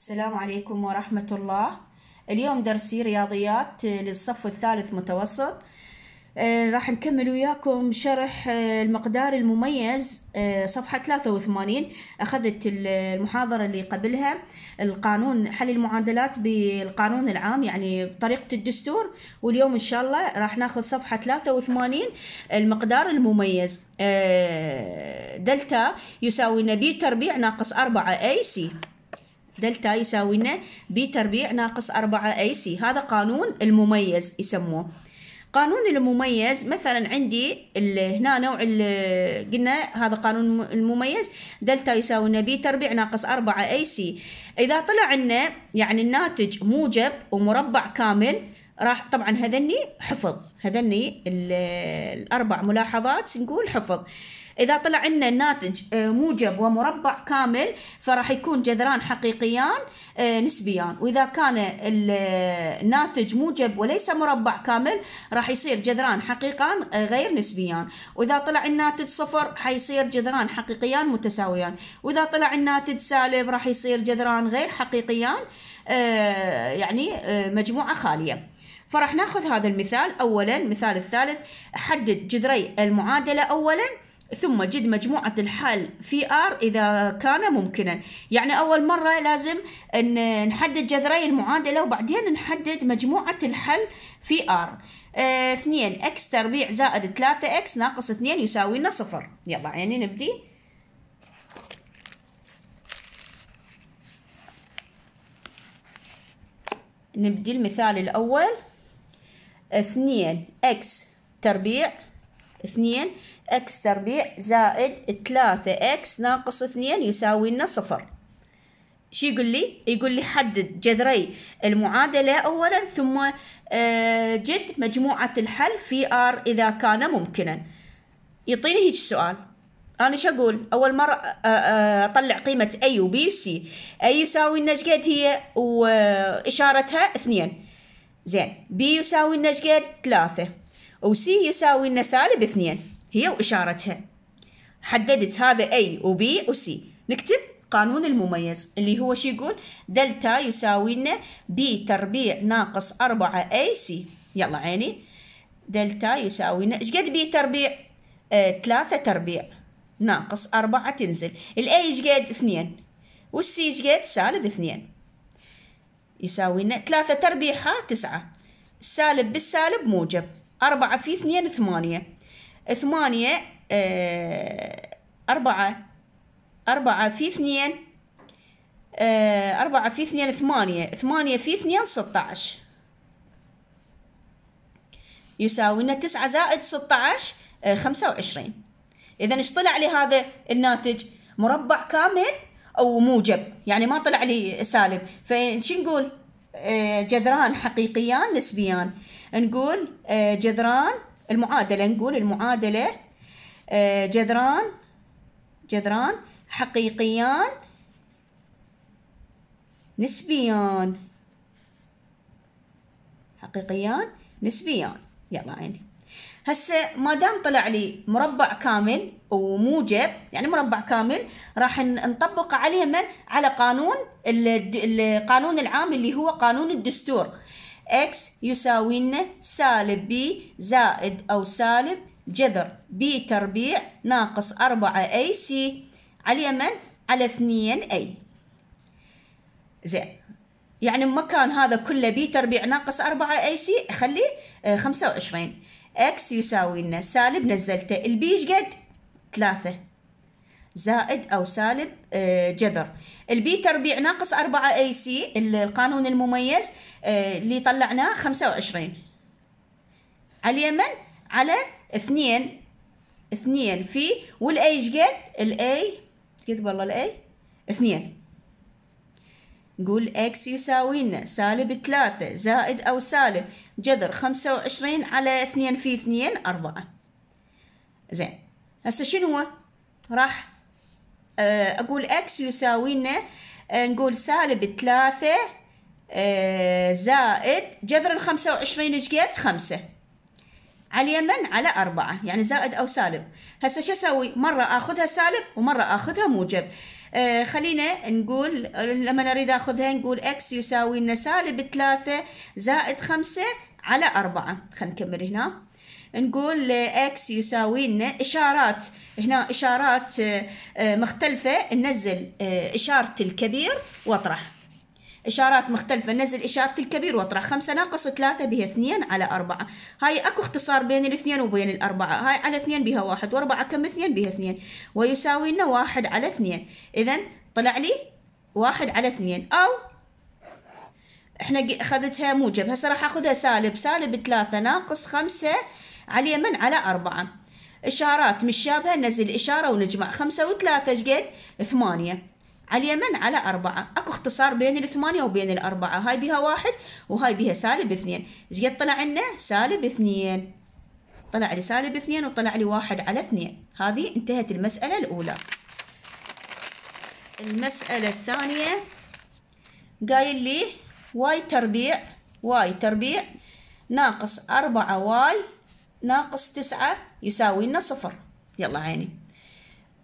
السلام عليكم ورحمة الله اليوم درسي رياضيات للصف الثالث متوسط آه، راح نكمل وياكم شرح آه، المقدار المميز آه، صفحة 83 أخذت المحاضرة اللي قبلها القانون حل المعادلات بالقانون العام يعني بطريقة الدستور واليوم إن شاء الله راح ناخذ صفحة 83 المقدار المميز دلتا يساوي نبي تربيع ناقص 4 أي سي دلتا يساوي لنا بي تربيع ناقص 4 اي سي هذا قانون المميز يسموه قانون المميز مثلا عندي هنا نوع قلنا هذا قانون المميز دلتا يساوي لنا بي تربيع ناقص 4 اي سي اذا طلع لنا يعني الناتج موجب ومربع كامل راح طبعا هذني حفظ هذني الأربع ملاحظات نقول حفظ إذا طلع لنا الناتج آه، موجب ومربع كامل فراح يكون جذران حقيقيان آه، نسبيان وإذا كان الناتج موجب وليس مربع كامل راح يصير جذران حقيقان آه، غير نسبيان وإذا طلع الناتج صفر حيصير جذران حقيقيان متساويان وإذا طلع الناتج سالب راح يصير جذران غير حقيقيان يعني مجموعة خالية فراح ناخذ هذا المثال اولا المثال الثالث حدد جذري المعادله اولا ثم جد مجموعة الحل في R إذا كان ممكنا يعني أول مرة لازم أن نحدد جذري المعادلة وبعدين نحدد مجموعة الحل في R آه، اثنين x تربيع زائد 3x ناقص اثنين يساوي لنا صفر يلا عيني نبدي نبدي المثال الأول اثنين اكس تربيع اثنين اكس تربيع زائد ثلاثة اكس ناقص اثنين يساوي لنا صفر شو يقول لي؟ يقول لي حدد جذري المعادلة أولا ثم آه، جد مجموعة الحل في آر إذا كان ممكنا يعطيني هيك سؤال أنا شو أقول؟ أول مرة آه، آه، أطلع قيمة اي و وسي و يساوي لنا قد هي وإشارتها اثنين زين بي يساوي لنا شقد ثلاثة وسي يساوي لنا سالب اثنين هي وإشارتها حددت هذا أي وبي وسي نكتب قانون المميز اللي هو شو يقول دلتا يساوي لنا بي تربيع ناقص أربعة اي سي يلا عيني دلتا يساوي لنا ايش قد بي تربيع؟ آه تربيع ناقص أربعة تنزل الاي ايش قد؟ اثنين والسي ايش قد؟ سالب اثنين يساوي ثلاثة تربيعها تسعة السالب بالسالب موجب أربعة في اثنين ثمانية ثمانية آه، أربعة أربعة في اثنين آه، أربعة في اثنين ثمانية ثمانية في اثنين ستة يساوي لنا تسعة زائد ستة آه، عشر خمسة وعشرين إذا ايش طلع لي هذا الناتج مربع كامل او موجب يعني ما طلع لي سالب فش نقول آه، جذران حقيقيان نسبيان نقول آه، جذران المعادله نقول المعادله آه، جذران جذران حقيقيان نسبيان حقيقيان نسبيان يلا عيني هسه ما دام طلع لي مربع كامل وموجب يعني مربع كامل راح نطبق عليه من على قانون القانون العام اللي هو قانون الدستور x يساوي لنا سالب b زائد او سالب جذر b تربيع ناقص 4 ac على من على 2 a زين يعني مكان هذا كله بي تربيع ناقص 4 اي سي اخليه 25 آه، اكس يساوي لنا سالب نزلته البي شقد 3 زائد او سالب آه، جذر البي تربيع ناقص 4 اي سي القانون المميز آه، اللي طلعناه 25 على اليمن على 2 2 في والاي شقد الاي قد والله الاي 2 نقول اكس يساوي لنا سالب ثلاثة زائد أو سالب جذر خمسة وعشرين على اثنين في اثنين أربعة زين هسا شنو هو راح آه، أقول اكس يساوي لنا آه، نقول سالب ثلاثة آه، زائد جذر الخمسة وعشرين جقيت خمسة على اليمن على أربعة يعني زائد أو سالب هسا شو أسوي مرة أخذها سالب ومرة أخذها موجب آه، خلينا نقول لما نريد اخذها نقول اكس يساوي لنا سالب ثلاثة زائد خمسة على أربعة خلينا نكمل هنا نقول اكس يساوي لنا اشارات هنا اشارات آه، آه، مختلفه ننزل اشاره الكبير واطرح إشارات مختلفة نزل إشارة الكبير واطرح خمسة ناقص ثلاثة بها اثنين على أربعة هاي أكو اختصار بين الاثنين وبين الأربعة هاي على اثنين بها واحد وأربعة كم اثنين بها اثنين ويساوي لنا واحد على اثنين إذا طلع لي واحد على اثنين أو احنا اخذتها موجب هسه راح اخذها سالب سالب ثلاثة ناقص خمسة على يمن على أربعة إشارات مش شابهة نزل إشارة ونجمع خمسة وثلاثة شقد ثمانية على اليمن على أربعة أكو اختصار بين الثمانية وبين الأربعة هاي بها واحد وهاي بها سالب اثنين ايش قد طلع عنا سالب اثنين طلع لي سالب اثنين وطلع لي واحد على اثنين هذه انتهت المسألة الأولى المسألة الثانية قايل لي واي تربيع واي تربيع ناقص أربعة واي ناقص تسعة يساوي لنا صفر يلا عيني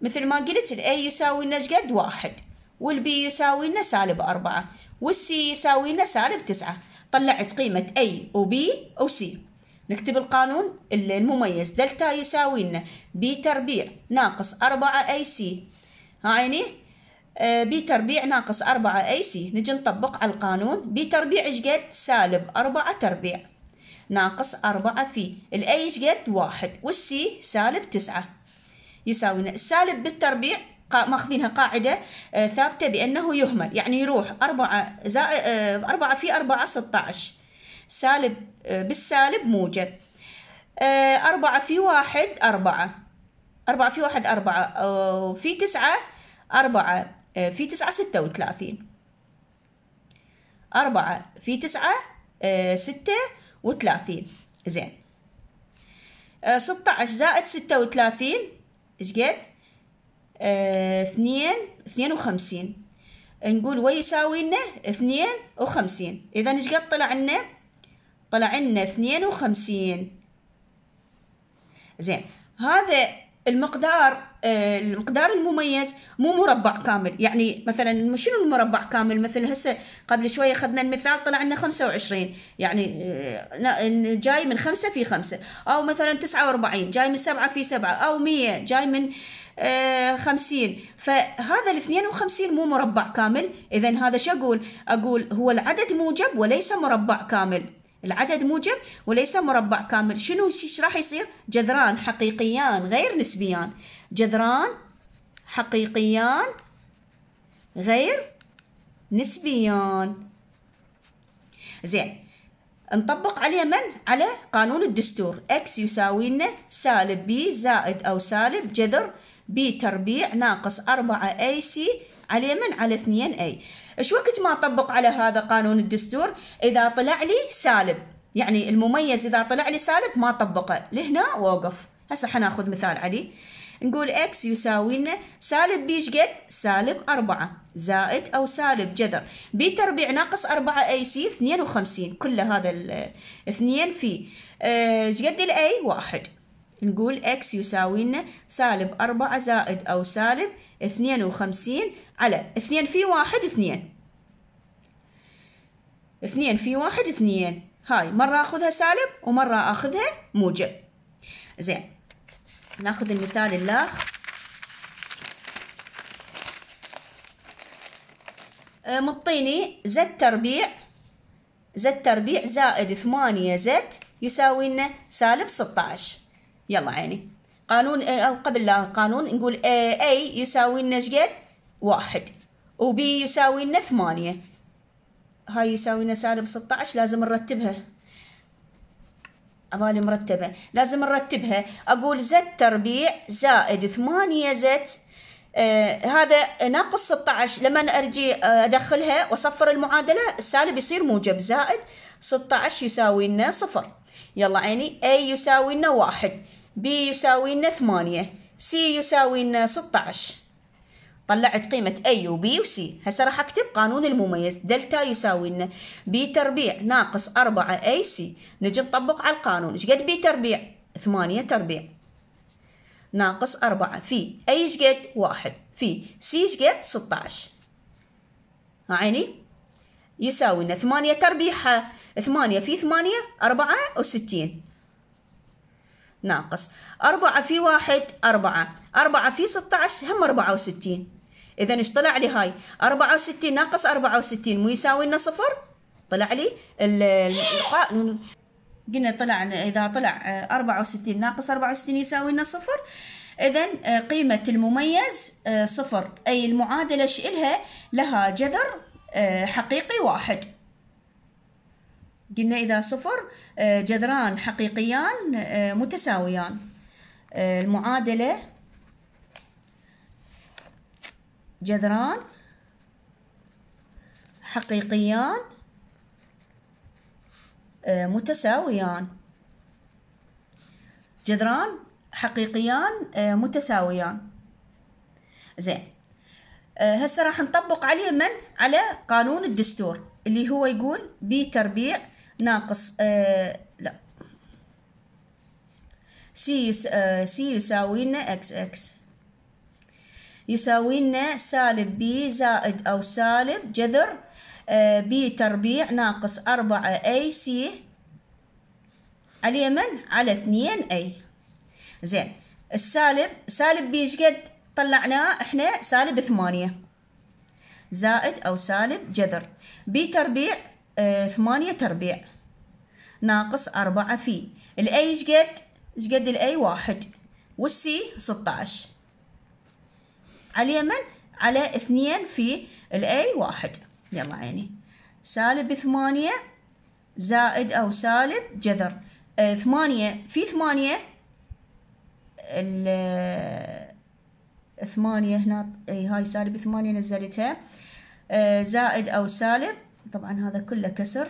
مثل ما قلت الاي يساوي لنا قد واحد والبي يساوي لنا سالب أربعة والسي يساوي لنا سالب تسعة طلعت قيمة A وبي وسي نكتب القانون المميز دلتا يساوي لنا B تربيع ناقص 4AC ها عيني بي آه، تربيع ناقص 4 اي سي نجي نطبق على القانون بي تربيع ايش قد سالب 4 تربيع ناقص 4 في الاي ايش قد واحد والسي سالب 9 يساوي لنا السالب بالتربيع ماخذينها قاعدة آه، ثابتة بأنه يهمل يعني يروح أربعة زائد آه، أربعة في أربعة ستة سالب آه، بالسالب موجب أربعة في واحد أربعة أربعة في واحد أربعة في تسعة أربعة في تسعة ستة وثلاثين أربعة في تسعة ستة وثلاثين زين ستة عشر زائد ستة وثلاثين إيش قد؟ آه، اثنين اثنين وخمسين نقول ويساوي لنا اثنين وخمسين إذا إيش قد طلع لنا؟ طلع لنا اثنين وخمسين زين هذا المقدار آه، المقدار المميز مو مربع كامل يعني مثلا شنو المربع كامل مثل هسه قبل شوية أخذنا المثال طلع لنا خمسة وعشرين يعني آه، جاي من خمسة في خمسة أو مثلا تسعة وأربعين جاي من سبعة في سبعة أو مية جاي من 50 آه، فهذا ال 52 مو مربع كامل اذا هذا شو اقول اقول هو العدد موجب وليس مربع كامل العدد موجب وليس مربع كامل شنو ايش راح يصير جذران حقيقيان غير نسبيان جذران حقيقيان غير نسبيان زين نطبق عليه من؟ على قانون الدستور اكس يساوي لنا سالب بي زائد أو سالب جذر بي تربيع ناقص 4 اي سي على من؟ على على اي ايش وقت ما أطبق على هذا قانون الدستور إذا طلع لي سالب يعني المميز إذا طلع لي سالب ما طبقه لهنا وقف هسه حناخذ مثال عليه نقول x يساوي لنا سالب b ايش قد؟ سالب 4 زائد او سالب جذر b تربيع ناقص 4 ac 52 كل هذا الاثنين في آه، ايش قد ال a؟ 1 نقول x يساوي لنا سالب 4 زائد او سالب 52 على 2 في 1 2 2 في 1 2 هاي مرة اخذها سالب ومرة اخذها موجب زين ناخذ المثال اللاخ أه، مطيني زد تربيع زد تربيع زائد ثمانية زد يساوي لنا سالب 16 يلا عيني قانون أه، او قبل لا قانون نقول أه، A يساوي لنا شقد واحد وبي يساوي لنا ثمانية هاي يساوي لنا سالب 16 لازم نرتبها عبالي مرتبة لازم نرتبها أقول زد تربيع زائد ثمانية زد آه هذا ناقص 16 لما ارجي آه، ادخلها واصفر المعادله السالب يصير موجب زائد 16 يساوي لنا صفر يلا عيني A يساوي لنا واحد B يساوي لنا ثمانية C يساوي لنا 16 طلعت قيمة A و B و C هسه راح أكتب قانون المميز دلتا يساوي لنا B تربيع ناقص 4 AC نجي نطبق على القانون ايش قد B تربيع 8 تربيع ناقص 4 في A ايش قد 1 في C ايش قد 16 عيني يساوي لنا 8 تربيعها 8 في 8 64 ناقص أربعة في واحد أربعة أربعة في ستة عشر هم أربعة وستين إذا إيش طلع لي هاي 64 ناقص 64 مو يساوي لنا صفر؟ طلع لي القا... قلنا طلع إذا طلع 64 آه، ناقص 64 يساوي لنا صفر إذا آه، قيمة المميز آه، صفر أي المعادلة إيش إلها؟ لها جذر حقيقي واحد قلنا إذا صفر جذران حقيقيان متساويان المعادلة جذران حقيقيان آه، متساويان جذران حقيقيان آه، متساويان زين آه، هسه راح نطبق عليه من على قانون الدستور اللي هو يقول بي تربيع ناقص لا سي سي يساوي لنا اكس اكس يساوي لنا سالب بي زائد أو سالب جذر بي آه، تربيع ناقص أربعة أي سي اليمن على اثنين أي زين السالب سالب بي شقد طلعناه احنا سالب ثمانية زائد أو سالب جذر بي تربيع اه ثمانية تربيع ناقص أربعة في الأي شقد شقد الأي واحد والسي ستة عشر على اليمن على اثنين في الاي واحد يلا عيني سالب ثمانية زائد أو سالب جذر آه، ثمانية في ثمانية آه، ثمانية هنا اي هاي سالب ثمانية نزلتها آه، زائد أو سالب طبعا هذا كله كسر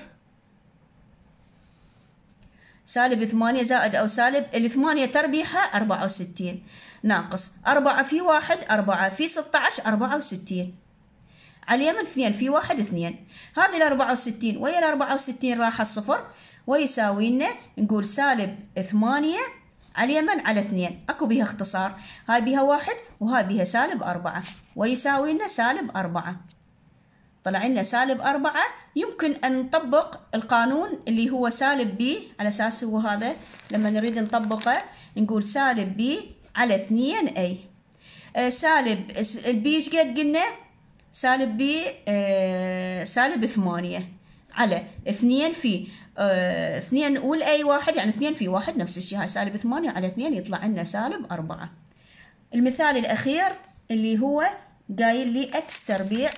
سالب ثمانية زائد أو سالب الثمانية تربيعها أربعة وستين ناقص أربعة في واحد أربعة في ستة عشر أربعة وستين على اليمن اثنين في واحد اثنين هذه الأربعة وستين ويا الأربعة وستين راح الصفر ويساوي لنا نقول سالب ثمانية على اليمن على اثنين اكو بها اختصار هاي بها واحد وهاي بها سالب أربعة ويساوي لنا سالب أربعة طلع لنا سالب أربعة يمكن أن نطبق القانون اللي هو سالب بي على أساس هو هذا لما نريد نطبقه نقول سالب بي على اثنين أي آه، سالب بي ايش قد قلنا سالب بي آه، سالب ثمانية على اثنين في آه، اثنين اثنين والاي واحد يعني اثنين في واحد نفس الشيء هاي سالب ثمانية على اثنين يطلع لنا سالب أربعة المثال الأخير اللي هو قايل لي اكس تربيع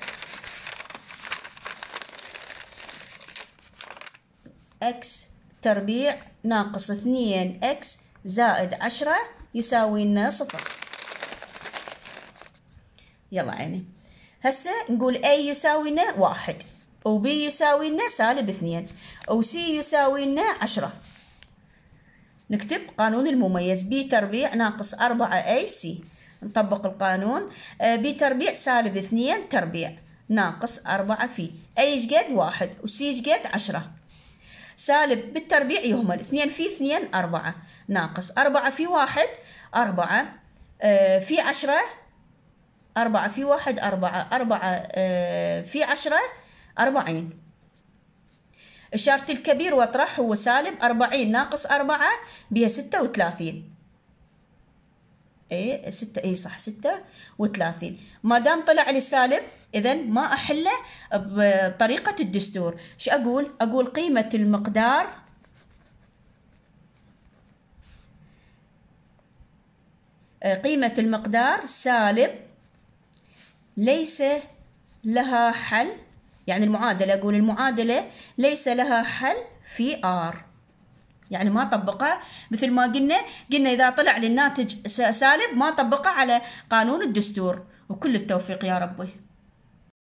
إكس تربيع ناقص اثنين إكس زائد عشرة يساوي لنا صفر يلا عيني هسه نقول A يساوي لنا واحد وB يساوي لنا سالب اثنين وC يساوي لنا عشرة نكتب قانون المميز B تربيع ناقص أربعة AC نطبق القانون آه، B تربيع سالب اثنين تربيع ناقص أربعة في A يشقد واحد وC يشقد عشرة سالب بالتربيع يهمل اثنين في اثنين أربعة ناقص أربعة في واحد أربعة آه في عشرة أربعة في واحد أربعة أربعة آه في عشرة أربعين الشرط الكبير واطرح هو سالب أربعين ناقص أربعة بها ستة وثلاثين اي 6 اي صح 36 ما دام طلع لي سالب اذا ما احله بطريقه الدستور ايش اقول اقول قيمه المقدار قيمه المقدار سالب ليس لها حل يعني المعادله اقول المعادله ليس لها حل في ار يعني ما طبقه مثل ما قلنا قلنا إذا طلع للناتج سالب ما طبقه على قانون الدستور وكل التوفيق يا ربي